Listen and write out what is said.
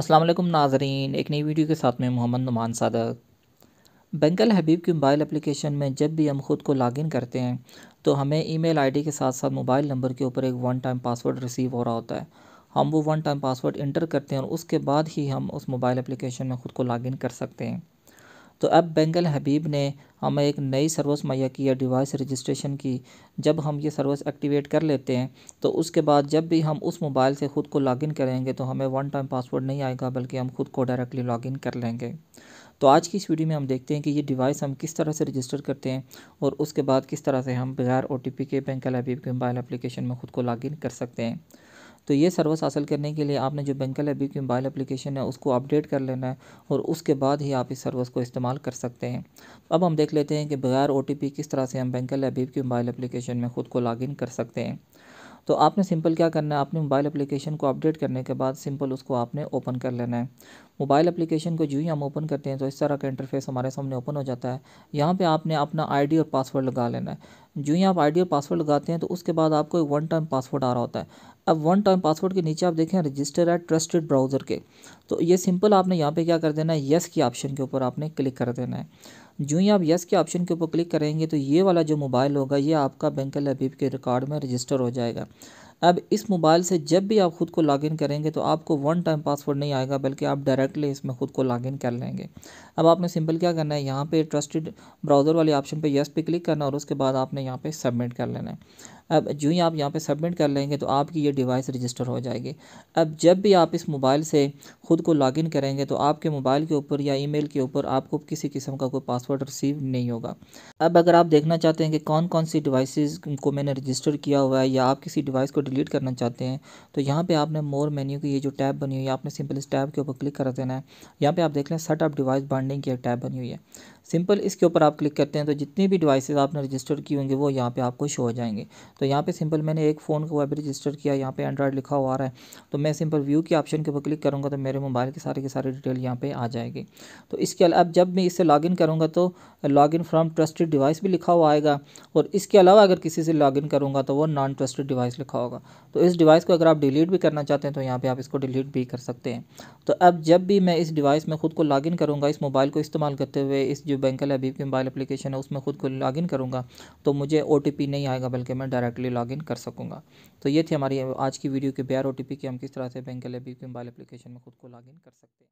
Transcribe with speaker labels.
Speaker 1: असलम नाजरीन एक नई वीडियो के साथ में मोहम्मद नुमान सदक बंकल हबीब की मोबाइल एप्लीकेशन में जब भी हम ख़ुद को लॉगिन करते हैं तो हमें ईमेल आईडी के साथ साथ मोबाइल नंबर के ऊपर एक वन टाइम पासवर्ड रिसीव हो रहा होता है हम वो वन टाइम पासवर्ड इंटर करते हैं और उसके बाद ही हम उस मोबाइल एप्लीकेशन में ख़ुद को लॉगिन कर सकते हैं तो अब बेंगल हबीब ने हमें एक नई सर्विस मुहैया की है डिवाइस रजिस्ट्रेशन की जब हम ये सर्विस एक्टिवेट कर लेते हैं तो उसके बाद जब भी हम उस मोबाइल से ख़ुद को लॉगिन करेंगे तो हमें वन टाइम पासवर्ड नहीं आएगा बल्कि हम खुद को डायरेक्टली लॉगिन कर लेंगे तो आज की इस वीडियो में हम देखते हैं कि ये डिवाइस हम किस तरह से रजिस्टर करते हैं और उसके बाद किस तरह से हम बगैर ओ के बैंक हबीब के मोबाइल अपलिकेशन में ख़ुद को लॉगिन कर सकते हैं तो ये सर्विस हासिल करने के लिए आपने जो बैंकल बी की मोबाइल एप्लीकेशन है उसको अपडेट कर लेना है और उसके बाद ही आप इस सर्विस को इस्तेमाल कर सकते हैं अब हम देख लेते हैं कि बगैर ओ किस तरह से हम बैंकल बी की मोबाइल एप्लीकेशन में ख़ुद को लॉगिन कर सकते हैं तो आपने सिंपल क्या करना है आपने मोबाइल एप्लीकेशन को अपडेट करने के बाद सिंपल उसको आपने ओपन कर लेना है मोबाइल एप्लीकेशन को जो ही हम ओपन करते हैं तो इस तरह का इंटरफेस हमारे सामने ओपन हो जाता है यहाँ पे आपने अपना आईडी और पासवर्ड लगा लेना है जो ही आप आईडी और पासवर्ड लगाते हैं तो उसके बाद आपको एक वन टाइम पासवर्ड आ रहा होता है अब वन टाइम पासवर्ड के नीचे आप देखें रजिस्टर है ट्रस्टेड ब्राउज़र के तो ये सिंपल आपने यहाँ पे क्या कर देना है येस की ऑप्शन के ऊपर आपने क्लिक कर देना है जूँ ही आप यस के ऑप्शन के ऊपर क्लिक करेंगे तो ये वाला जो मोबाइल होगा ये आपका बैंक लबीब के रिकॉर्ड में रजिस्टर हो जाएगा अब इस मोबाइल से जब भी आप ख़ुद को लॉगिन करेंगे तो आपको वन टाइम पासवर्ड नहीं आएगा बल्कि आप डायरेक्टली इसमें ख़ुद को लॉगिन कर लेंगे अब आपने सिंपल क्या करना है यहाँ पे ट्रस्टेड ब्राउज़र वाले ऑप्शन पे यस पे क्लिक करना और उसके बाद आपने यहाँ पे सबमिट कर लेना है अब जो ही आप यहाँ पे सबमिट कर लेंगे तो आपकी ये डिवाइस रजिस्टर हो जाएगी अब जब भी आप इस मोबाइल से ख़ुद को लॉगिन करेंगे तो आपके मोबाइल के ऊपर या ईमेल के ऊपर आपको किसी किस्म का कोई पासवर्ड रिसीव नहीं होगा अब अगर आप देखना चाहते हैं कि कौन कौन सी डिवाइसेस को मैंने रजिस्टर किया हुआ है या आप किसी डिवाइस को डिलीट करना चाहते हैं तो यहाँ पर आपने मोर मेन्यू की ये जो टैब बनी हुई है आपने सिंपल इस टैब के ऊपर क्लिक कर देना है यहाँ पर आप देख लें सेटअप डिवाइस बाइंडिंग की एक टैब बनी हुई है सिंपल इसके ऊपर आप क्लिक करते हैं तो जितनी भी डिवाइसेस आपने रजिस्टर की होंगे वो यहाँ पे आपको शो हो जाएंगे तो यहाँ पे सिंपल मैंने एक फ़ोन को अभी रजिस्टर किया यहाँ पे एंड्रॉयड लिखा हुआ आ रहा है तो मैं सिंपल व्यू के ऑप्शन के ऊपर क्लिक करूँगा तो मेरे मोबाइल के सारे के सारे डिटेल यहाँ पर आ जाएगी तो इसके अलावा अब जब मैं इससे लॉगिन करूँगा तो लॉगिन फ्रॉम ट्रस्टेड डिवाइस भी लिखा हुआ आएगा और इसके अलावा अगर किसी से लॉगिन करूँगा तो वो नॉन ट्रस्टेड डिवाइस लिखा होगा तो इस डिवाइस को अगर आप डिलीट भी करना चाहते हैं तो यहाँ पर आप इसको डिलीट भी कर सकते हैं तो अब जब भी मैं इस डिवाइस में ख़ुद को लॉगिन करूँगा इस मोबाइल को इस्तेमाल करते हुए इस जो बैंकल अभी के मोबाइल अपलीकेशन है उसमें खुद को लॉगिन करूँगा तो मुझे ओ नहीं आएगा बल्कि मैं डायरेक्टली लॉगिन कर सकूँगा तो ये थी हमारी आज की वीडियो के बगैर ओ कि हम किस तरह से बैंकल अभी के मोबाइल एप्लीकेशन में खुद को लॉगिन कर सकते हैं